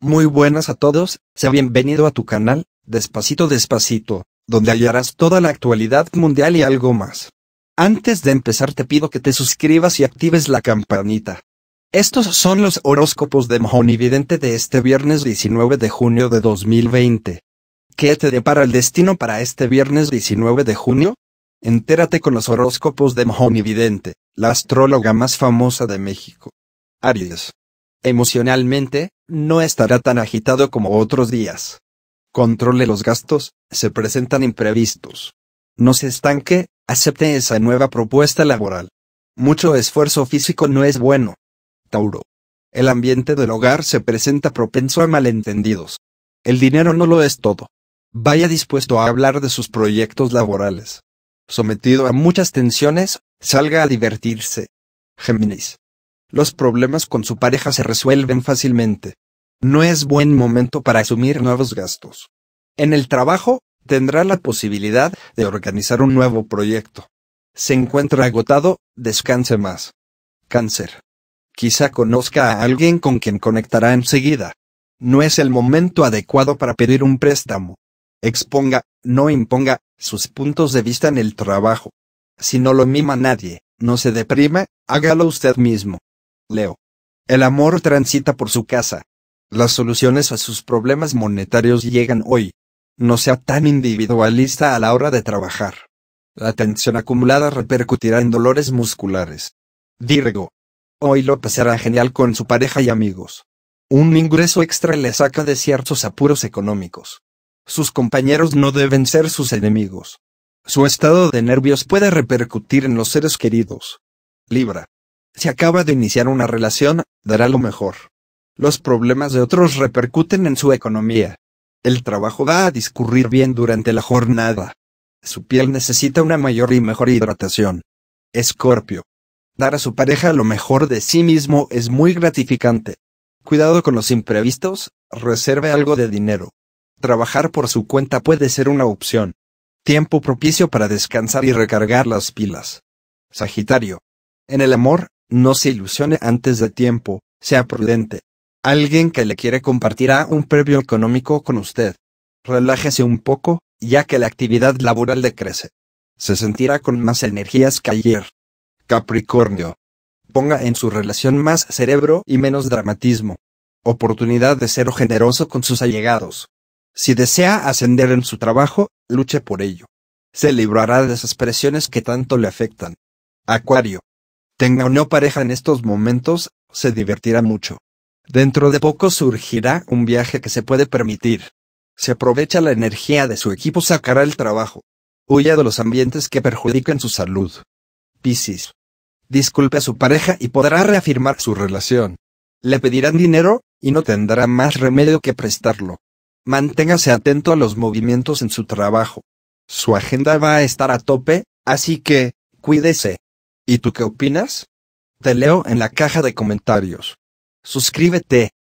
Muy buenas a todos, sea bienvenido a tu canal, Despacito Despacito, donde hallarás toda la actualidad mundial y algo más. Antes de empezar te pido que te suscribas y actives la campanita. Estos son los horóscopos de Mahoney Vidente de este viernes 19 de junio de 2020. ¿Qué te depara el destino para este viernes 19 de junio? Entérate con los horóscopos de Mahoney Vidente, la astróloga más famosa de México. Aries. Emocionalmente, no estará tan agitado como otros días. Controle los gastos, se presentan imprevistos. No se estanque, acepte esa nueva propuesta laboral. Mucho esfuerzo físico no es bueno. Tauro. El ambiente del hogar se presenta propenso a malentendidos. El dinero no lo es todo. Vaya dispuesto a hablar de sus proyectos laborales. Sometido a muchas tensiones, salga a divertirse. Géminis. Los problemas con su pareja se resuelven fácilmente. No es buen momento para asumir nuevos gastos. En el trabajo, tendrá la posibilidad de organizar un nuevo proyecto. Se encuentra agotado, descanse más. Cáncer. Quizá conozca a alguien con quien conectará enseguida. No es el momento adecuado para pedir un préstamo. Exponga, no imponga, sus puntos de vista en el trabajo. Si no lo mima nadie, no se deprime, hágalo usted mismo. Leo. El amor transita por su casa. Las soluciones a sus problemas monetarios llegan hoy. No sea tan individualista a la hora de trabajar. La tensión acumulada repercutirá en dolores musculares. Virgo. Hoy lo pasará genial con su pareja y amigos. Un ingreso extra le saca de ciertos apuros económicos. Sus compañeros no deben ser sus enemigos. Su estado de nervios puede repercutir en los seres queridos. Libra. Si acaba de iniciar una relación, dará lo mejor. Los problemas de otros repercuten en su economía. El trabajo va a discurrir bien durante la jornada. Su piel necesita una mayor y mejor hidratación. Escorpio. Dar a su pareja lo mejor de sí mismo es muy gratificante. Cuidado con los imprevistos, reserve algo de dinero. Trabajar por su cuenta puede ser una opción. Tiempo propicio para descansar y recargar las pilas. Sagitario. En el amor, no se ilusione antes de tiempo, sea prudente. Alguien que le quiere compartirá un previo económico con usted. Relájese un poco, ya que la actividad laboral decrece. Se sentirá con más energías que ayer. Capricornio. Ponga en su relación más cerebro y menos dramatismo. Oportunidad de ser generoso con sus allegados. Si desea ascender en su trabajo, luche por ello. Se librará de esas presiones que tanto le afectan. Acuario tenga o no pareja en estos momentos, se divertirá mucho. Dentro de poco surgirá un viaje que se puede permitir. Se aprovecha la energía de su equipo sacará el trabajo. Huya de los ambientes que perjudican su salud. Piscis. Disculpe a su pareja y podrá reafirmar su relación. Le pedirán dinero, y no tendrá más remedio que prestarlo. Manténgase atento a los movimientos en su trabajo. Su agenda va a estar a tope, así que, cuídese. ¿Y tú qué opinas? Te leo en la caja de comentarios. Suscríbete.